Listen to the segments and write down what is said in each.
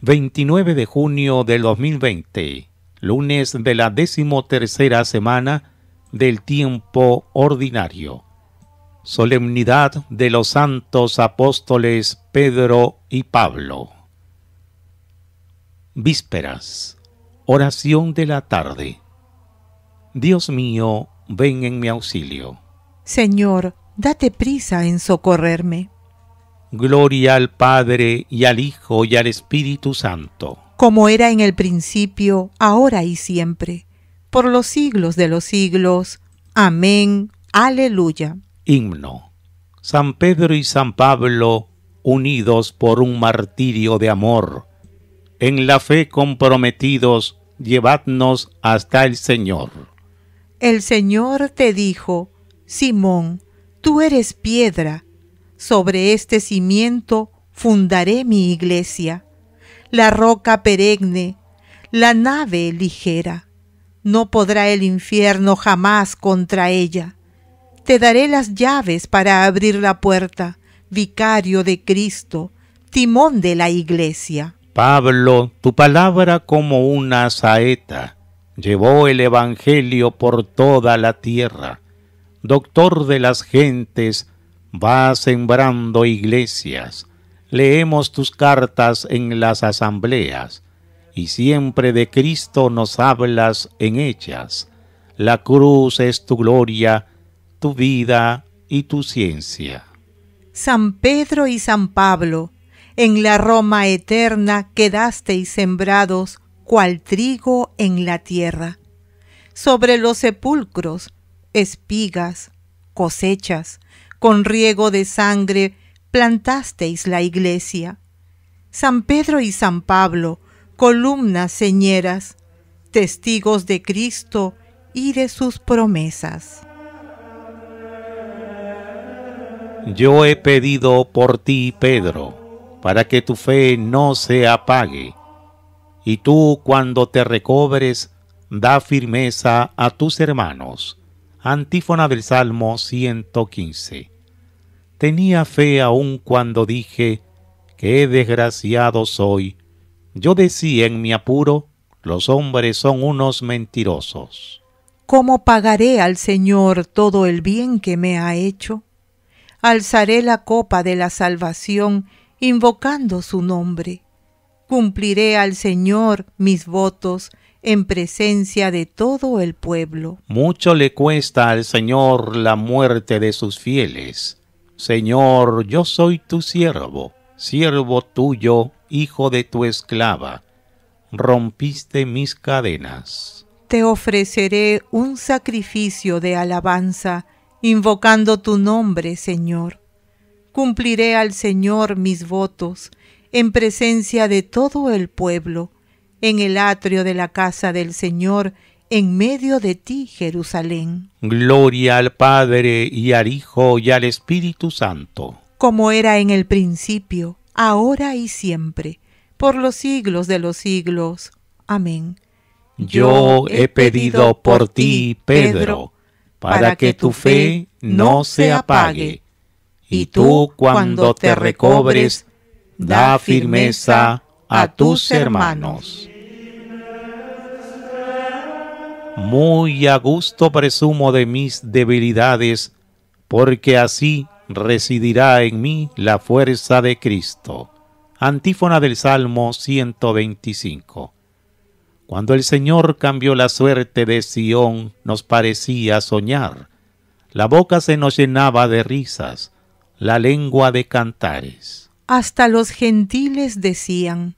29 de junio del 2020, lunes de la decimotercera semana del tiempo ordinario. Solemnidad de los santos apóstoles Pedro y Pablo. Vísperas. Oración de la tarde. Dios mío, ven en mi auxilio. Señor, date prisa en socorrerme. Gloria al Padre y al Hijo y al Espíritu Santo. Como era en el principio, ahora y siempre, por los siglos de los siglos. Amén. Aleluya. Himno. San Pedro y San Pablo, unidos por un martirio de amor, en la fe comprometidos, llevadnos hasta el Señor. El Señor te dijo, Simón, tú eres piedra sobre este cimiento fundaré mi iglesia, la roca perenne, la nave ligera. No podrá el infierno jamás contra ella. Te daré las llaves para abrir la puerta, vicario de Cristo, timón de la iglesia. Pablo, tu palabra como una saeta llevó el Evangelio por toda la tierra. Doctor de las gentes, Va sembrando iglesias, leemos tus cartas en las asambleas, y siempre de Cristo nos hablas en ellas. La cruz es tu gloria, tu vida y tu ciencia. San Pedro y San Pablo, en la Roma eterna quedasteis sembrados cual trigo en la tierra. Sobre los sepulcros, espigas, cosechas, con riego de sangre plantasteis la iglesia. San Pedro y San Pablo, columnas señeras, testigos de Cristo y de sus promesas. Yo he pedido por ti, Pedro, para que tu fe no se apague, y tú cuando te recobres, da firmeza a tus hermanos Antífona del Salmo 115. Tenía fe aún cuando dije, qué desgraciado soy. Yo decía en mi apuro, los hombres son unos mentirosos. ¿Cómo pagaré al Señor todo el bien que me ha hecho? Alzaré la copa de la salvación invocando su nombre. Cumpliré al Señor mis votos en presencia de todo el pueblo. Mucho le cuesta al Señor la muerte de sus fieles. Señor, yo soy tu siervo, siervo tuyo, hijo de tu esclava. Rompiste mis cadenas. Te ofreceré un sacrificio de alabanza, invocando tu nombre, Señor. Cumpliré al Señor mis votos, en presencia de todo el pueblo en el atrio de la casa del Señor, en medio de ti, Jerusalén. Gloria al Padre y al Hijo y al Espíritu Santo. Como era en el principio, ahora y siempre, por los siglos de los siglos. Amén. Yo he pedido por ti, Pedro, para que tu fe no se apague, y tú cuando te recobres, da firmeza a tus hermanos. Muy a gusto presumo de mis debilidades, porque así residirá en mí la fuerza de Cristo. Antífona del Salmo 125. Cuando el Señor cambió la suerte de Sión, nos parecía soñar. La boca se nos llenaba de risas, la lengua de cantares. Hasta los gentiles decían,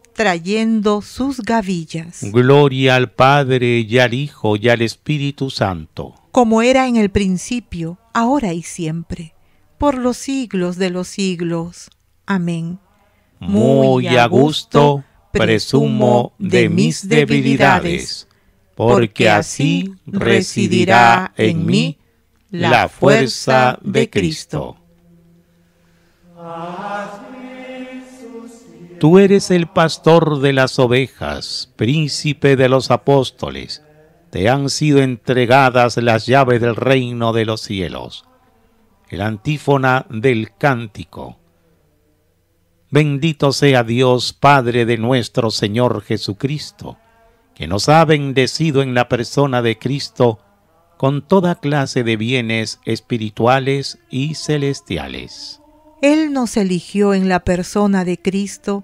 trayendo sus gavillas. Gloria al Padre y al Hijo y al Espíritu Santo. Como era en el principio, ahora y siempre, por los siglos de los siglos. Amén. Muy, a gusto presumo de mis debilidades, porque así residirá en mí la fuerza de Cristo. Tú eres el pastor de las ovejas, príncipe de los apóstoles. Te han sido entregadas las llaves del reino de los cielos. El antífona del cántico. Bendito sea Dios, Padre de nuestro Señor Jesucristo, que nos ha bendecido en la persona de Cristo con toda clase de bienes espirituales y celestiales. Él nos eligió en la persona de Cristo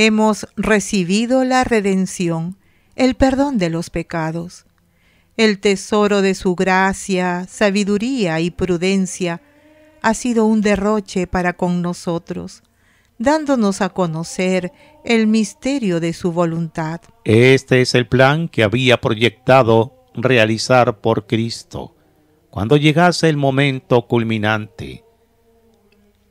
hemos recibido la redención, el perdón de los pecados. El tesoro de su gracia, sabiduría y prudencia ha sido un derroche para con nosotros, dándonos a conocer el misterio de su voluntad. Este es el plan que había proyectado realizar por Cristo, cuando llegase el momento culminante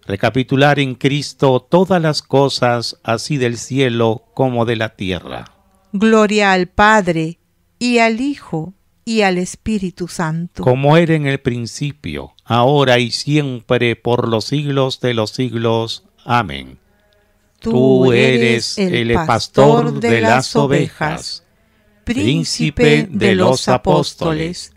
recapitular en Cristo todas las cosas, así del cielo como de la tierra. Gloria al Padre, y al Hijo, y al Espíritu Santo. Como era en el principio, ahora y siempre, por los siglos de los siglos. Amén. Tú eres el pastor de las ovejas, príncipe de los apóstoles.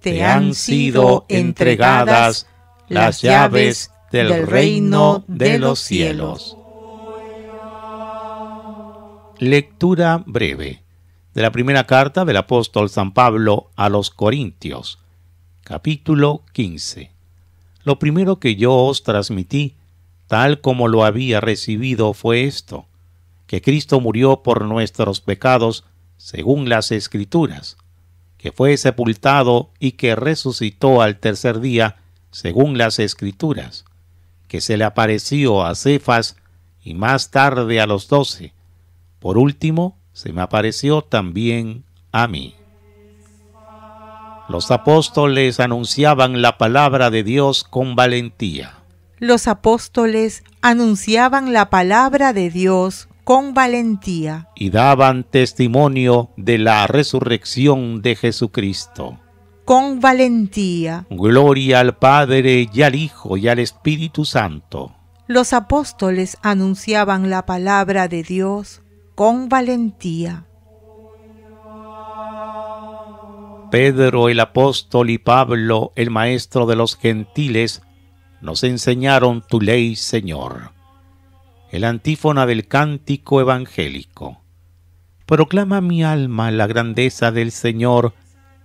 Te han sido entregadas las llaves del, reino de los cielos. Lectura breve de la primera carta del apóstol San Pablo a los Corintios, capítulo 15. Lo primero que yo os transmití, tal como lo había recibido, fue esto, que Cristo murió por nuestros pecados, según las Escrituras, que fue sepultado y que resucitó al tercer día, según las Escrituras, que se le apareció a Cefas y más tarde a los doce. Por último, se me apareció también a mí. Los apóstoles anunciaban la palabra de Dios con valentía. Los apóstoles anunciaban la palabra de Dios con valentía. Y daban testimonio de la resurrección de Jesucristo con valentía. Gloria al Padre y al Hijo y al Espíritu Santo. Los apóstoles anunciaban la palabra de Dios con valentía. Pedro el apóstol y Pablo el maestro de los gentiles nos enseñaron tu ley, Señor. El antífona del cántico evangélico. Proclama mi alma la grandeza del Señor,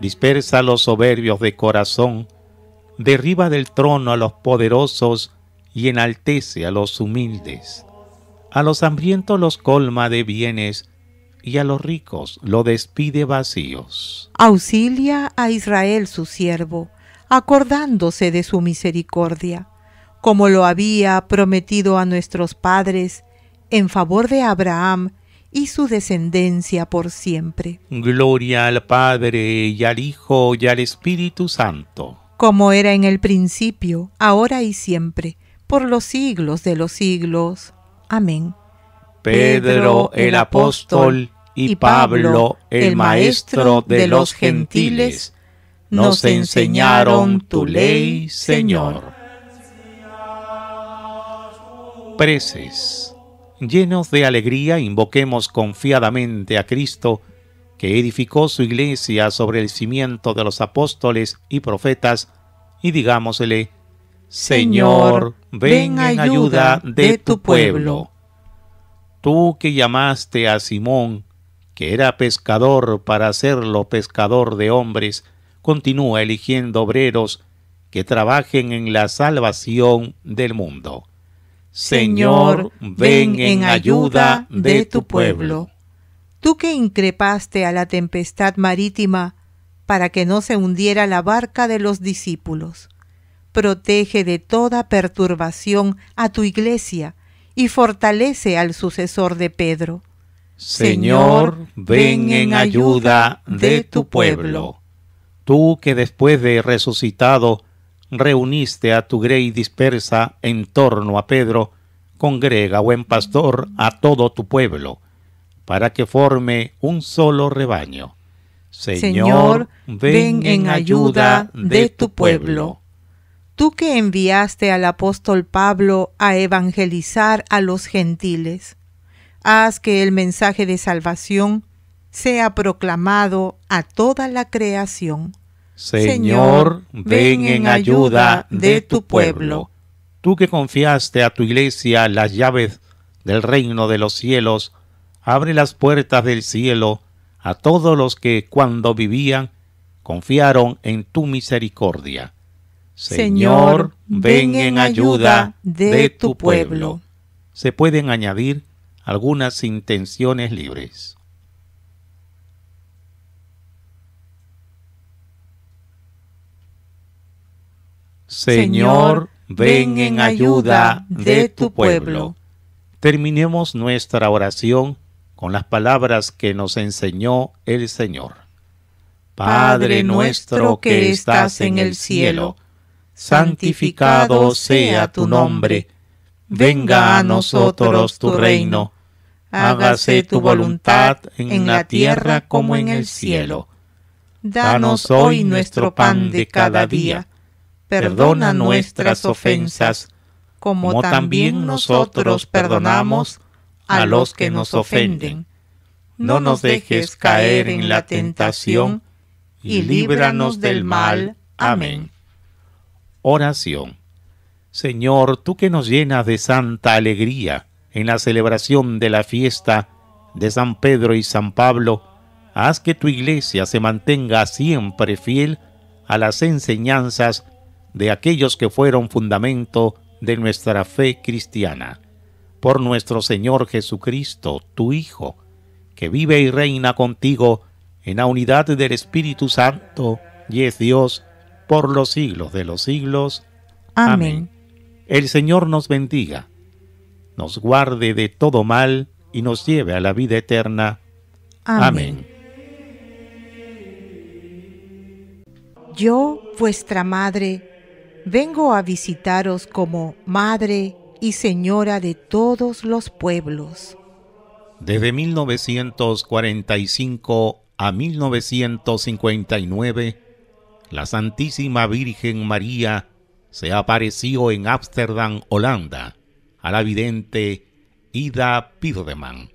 dispersa a los soberbios de corazón, derriba del trono a los poderosos y enaltece a los humildes. A los hambrientos los colma de bienes y a los ricos lo despide vacíos. Auxilia a Israel su siervo, acordándose de su misericordia, como lo había prometido a nuestros padres, en favor de Abraham y su descendencia por siempre. Gloria al Padre y al Hijo y al Espíritu Santo. Como era en el principio, ahora y siempre, por los siglos de los siglos. Amén. Pedro el apóstol y Pablo el maestro de los gentiles, nos enseñaron tu ley, Señor. Preces llenos de alegría, invoquemos confiadamente a Cristo, que edificó su iglesia sobre el cimiento de los apóstoles y profetas, y digámosle, Señor, ven en ayuda de tu pueblo. Tú que llamaste a Simón, que era pescador para hacerlo pescador de hombres, continúa eligiendo obreros que trabajen en la salvación del mundo Señor, ven en ayuda de tu pueblo. Tú que increpaste a la tempestad marítima para que no se hundiera la barca de los discípulos, protege de toda perturbación a tu iglesia y fortalece al sucesor de Pedro. Señor, ven en ayuda de tu pueblo. Tú que después de resucitado reuniste a tu grey dispersa en torno a Pedro, congrega, buen pastor, a todo tu pueblo, para que forme un solo rebaño. Señor, ven, en ayuda de tu pueblo. Tú que enviaste al apóstol Pablo a evangelizar a los gentiles, haz que el mensaje de salvación sea proclamado a toda la creación. Señor, ven en ayuda de tu pueblo. Tú que confiaste a tu iglesia las llaves del reino de los cielos, abre las puertas del cielo a todos los que cuando vivían confiaron en tu misericordia. Señor, ven en ayuda de tu pueblo. Se pueden añadir algunas intenciones libres. Señor, ven en ayuda de tu pueblo. Terminemos nuestra oración con las palabras que nos enseñó el Señor. Padre nuestro que estás en el cielo, santificado sea tu nombre. Venga a nosotros tu reino. Hágase tu voluntad en la tierra como en el cielo. Danos hoy nuestro pan de cada día perdona nuestras ofensas, como también nosotros perdonamos a los que nos ofenden. No nos dejes caer en la tentación, y líbranos del mal. Amén. Oración. Señor, tú que nos llenas de santa alegría en la celebración de la fiesta de San Pedro y San Pablo, haz que tu iglesia se mantenga siempre fiel a las enseñanzas de aquellos que fueron fundamento de nuestra fe cristiana, por nuestro Señor Jesucristo, tu Hijo, que vive y reina contigo en la unidad del Espíritu Santo y es Dios por los siglos de los siglos. Amén. El Señor nos bendiga, nos guarde de todo mal y nos lleve a la vida eterna. Amén. Yo, vuestra Madre, vengo a visitaros como Madre y Señora de todos los pueblos. Desde 1945 a 1959, la Santísima Virgen María se apareció en Ámsterdam, Holanda, a la vidente Ida Pirdeman.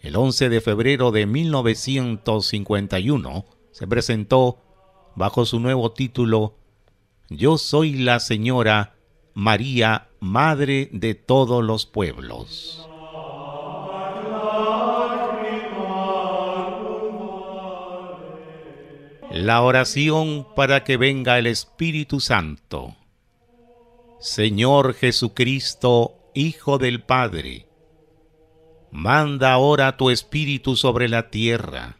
El 11 de febrero de 1951 se presentó bajo su nuevo título yo soy la Señora María, Madre de todos los pueblos. La oración para que venga el Espíritu Santo. Señor Jesucristo, Hijo del Padre, manda ahora tu Espíritu sobre la tierra